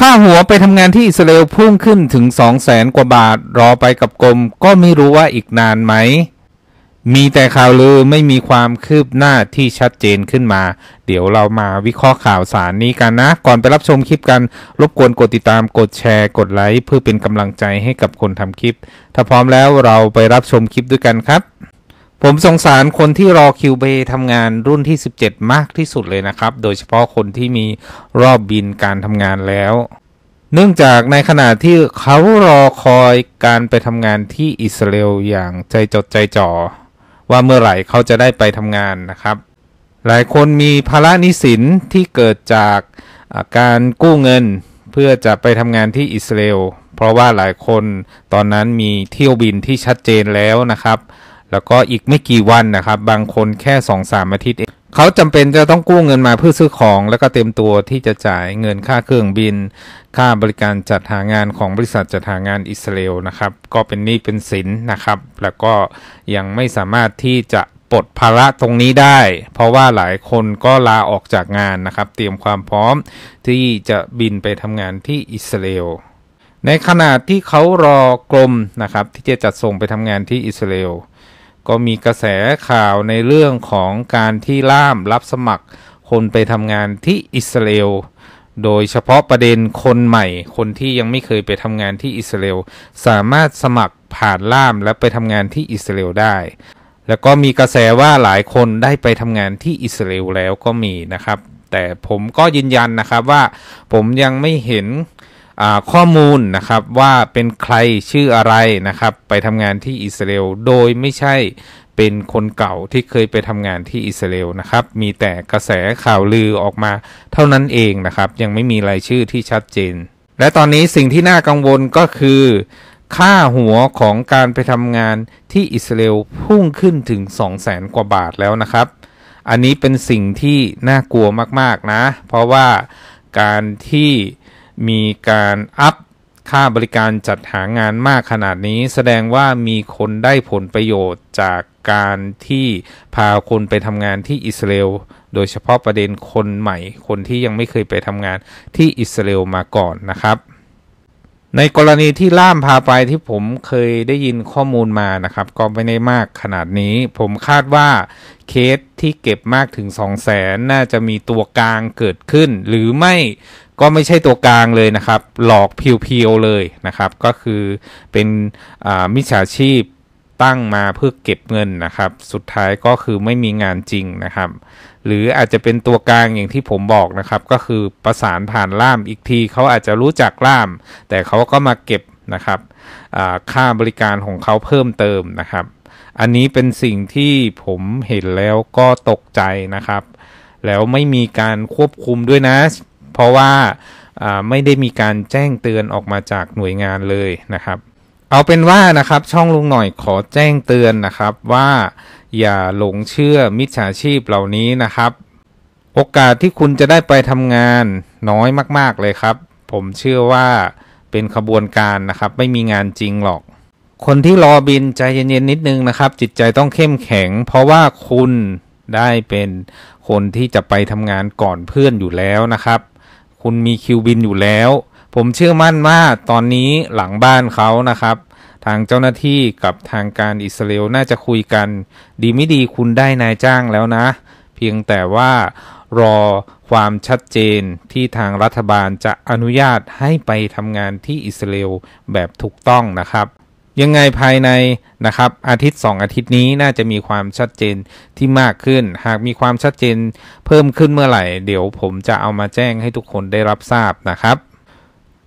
ค่าหัวไปทำงานที่อิสราเอลพุ่งขึ้นถึง2องแสนกว่าบาท รอไปกับกรมก็ไม่รู้ว่าอีกนานไหม มีแต่ข่าวลือ ไม่มีความคืบหน้าที่ชัดเจนขึ้นมา เดี๋ยวเรามาวิเคราะห์ข่าวสารนี้กันนะ ก่อนไปรับชมคลิปกัน รบกวนกดติดตามกดแชร์กดไลค์ เพื่อเป็นกำลังใจให้กับคนทำคลิป ถ้าพร้อมแล้วเราไปรับชมคลิปด้วยกันครับผมสงสารคนที่รอคิวเบย์ทำงานรุ่นที่ 17 มากที่สุดเลยนะครับ โดยเฉพาะคนที่มีรอบบินการทำงานแล้ว เนื่องจากในขณะที่เขารอคอยการไปทำงานที่อิสราเอลอย่างใจจดใจจ่อ ว่าเมื่อไหร่เขาจะได้ไปทำงานนะครับ หลายคนมีภาระนิสินที่เกิดจากการกู้เงิน เพื่อจะไปทำงานที่อิสราเอล เพราะว่าหลายคนตอนนั้นมีเที่ยวบินที่ชัดเจนแล้วนะครับแล้วก็อีกไม่กี่วันนะครับบางคนแค่2อสามอาทิตย์เองเขาจำเป็นจะต้องกู้เงินมาเพื่อซื้อของ แล้วก็เต็มตัวที่จะจ่ายเงินค่าเครื่องบิน ค่าบริการจัดหางานของบริษัทจัดหางานอิสราเอลนะครับ ก็เป็นหนี้เป็นสินนะครับ แล้วก็ยังไม่สามารถที่จะปลดภาระตรงนี้ได้ เพราะว่าหลายคนก็ลาออกจากงานนะครับ เตรียมความพร้อมที่จะบินไปทำงานที่อิสราเอลในขณะที่เขารอกรมนะครับที่จะจัดส่งไปทำงานที่อิสราเอลก็มีกระแสข่าวในเรื่องของการที่ล่ามรับสมัคร คนไปทำงานที่อิสราเอล โดยเฉพาะประเด็นคนใหม่ คนที่ยังไม่เคยไปทำงานที่อิสราเอลสามารถสมัครผ่านล่ามและไปทำงานที่อิสราเอลได้ แล้วก็มีกระแสว่าหลายคนได้ไปทำงานที่อิสราเอลแล้วก็มีนะครับ แต่ผมก็ยืนยัน นะครับ ว่าผมยังไม่เห็นข้อมูลนะครับว่าเป็นใครชื่ออะไรนะครับไปทำงานที่อิสราเอลโดยไม่ใช่เป็นคนเก่าที่เคยไปทำงานที่อิสราเอลนะครับ มีแต่กระแสข่าวลือออกมาเท่านั้นเองนะครับ ยังไม่มีรายชื่อที่ชัดเจน และตอนนี้สิ่งที่น่ากังวลก็คือ ค่าหัวของการไปทำงานที่อิสราเอลพุ่งขึ้นถึง 2 0 0แสนกว่าบาทแล้วนะครับ อันนี้เป็นสิ่งที่น่ากลัวมากๆนะเพราะว่าการที่มีการอัพค่าบริการจัดหางานมากขนาดนี้ แสดงว่ามีคนได้ผลประโยชน์จากการที่พาคนไปทำงานที่อิสราเอล โดยเฉพาะประเด็นคนใหม่ คนที่ยังไม่เคยไปทำงานที่อิสราเอลมาก่อนนะครับในกรณีที่ล่ามพาไปที่ผมเคยได้ยินข้อมูลมานะครับ ก็ไม่ได้มากขนาดนี้ ผมคาดว่าเคสที่เก็บมากถึง 2 0 0แสนน่าจะมีตัวกลางเกิดขึ้น หรือไม่ก็ไม่ใช่ตัวกลางเลยนะครับ หลอกเพียวๆเลยนะครับ ก็คือเป็นมิจฉาชีพตั้งมาเพื่อเก็บเงินนะครับ สุดท้ายก็คือไม่มีงานจริงนะครับ หรืออาจจะเป็นตัวกลางอย่างที่ผมบอกนะครับ ก็คือประสานผ่านล่ามอีกทีเขาอาจจะรู้จักล่าม แต่เขาก็มาเก็บนะครับค่าบริการของเขาเพิ่มเติมนะครับ อันนี้เป็นสิ่งที่ผมเห็นแล้วก็ตกใจนะครับ แล้วไม่มีการควบคุมด้วยนะ เพราะว่าไม่ได้มีการแจ้งเตือนออกมาจากหน่วยงานเลยนะครับเอาเป็นว่านะครับช่องลุงหน่อยขอแจ้งเตือนนะครับว่าอย่าหลงเชื่อมิจฉาชีพเหล่านี้นะครับ โอกาสที่คุณจะได้ไปทำงานน้อยมากๆเลยครับ ผมเชื่อว่าเป็นขบวนการนะครับ ไม่มีงานจริงหรอก คนที่รอบินใจเย็นๆนิดนึงนะครับ จิตใจต้องเข้มแข็งเพราะว่าคุณได้เป็นคนที่จะไปทำงานก่อนเพื่อนอยู่แล้วนะครับ คุณมีคิวบินอยู่แล้วผมเชื่อมั่นว่าตอนนี้หลังบ้านเขานะครับ ทางเจ้าหน้าที่กับทางการอิสราเอลน่าจะคุยกัน ดีไม่ดีคุณได้นายจ้างแล้วนะ เพียงแต่ว่ารอความชัดเจนที่ทางรัฐบาลจะอนุญาตให้ไปทำงานที่อิสราเอลแบบถูกต้องนะครับ ยังไงภายในนะครับ อาทิตย์ 2 อาทิตย์นี้น่าจะมีความชัดเจนที่มากขึ้น หากมีความชัดเจนเพิ่มขึ้นเมื่อไหร่ เดี๋ยวผมจะเอามาแจ้งให้ทุกคนได้รับทราบนะครับ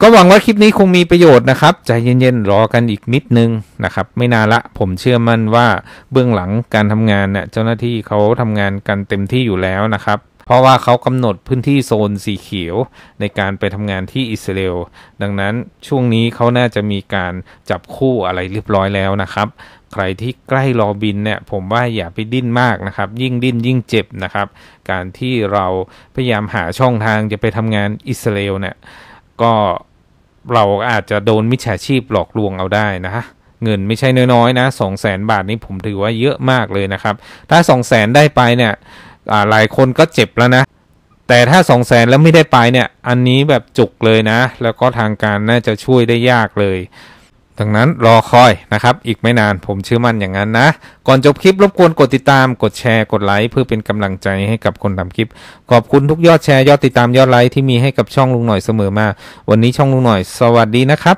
ก็หวังว่าคลิปนี้คงมีประโยชน์นะครับใจเย็นๆรอกันอีกนิดนึงนะครับ ไม่นานละ ผมเชื่อมั่นว่าเบื้องหลังการทำงานเนี่ยเจ้าหน้าที่เขาทำงานกันเต็มที่อยู่แล้วนะครับ เพราะว่าเขากำหนดพื้นที่โซนสีเขียวในการไปทำงานที่อิสราเอลดังนั้นช่วงนี้เขาน่าจะมีการจับคู่อะไรเรียบร้อยแล้วนะครับ ใครที่ใกล้รอบินเนี่ย ผมว่าอย่าไปดิ้นมากนะครับ ยิ่งดิ้นยิ่งเจ็บนะครับ การที่เราพยายามหาช่องทางจะไปทำงานอิสราเอลเนี่ยก็เราอาจจะโดนมิจฉาชีพหลอกลวงเอาได้นะ ฮะ เงินไม่ใช่น้อยๆนะสองแสนบาทนี้ผมถือว่าเยอะมากเลยนะครับ ถ้าสองแสนได้ไปเนี่ยหลายคนก็เจ็บแล้วนะ แต่ถ้าสองแสนแล้วไม่ได้ไปเนี่ย อันนี้แบบจุกเลยนะ แล้วก็ทางการน่าจะช่วยได้ยากเลยดังนั้นรอคอยนะครับ อีกไม่นานผมเชื่อมั่นอย่างนั้นนะ ก่อนจบคลิปรบกวนกดติดตามกดแชร์กดไลค์เพื่อเป็นกำลังใจให้กับคนทำคลิปขอบคุณทุกยอดแชร์ยอดติดตามยอดไลค์ที่มีให้กับช่องลุงหน่อยเสมอมาวันนี้ช่องลุงหน่อย สวัสดีนะครับ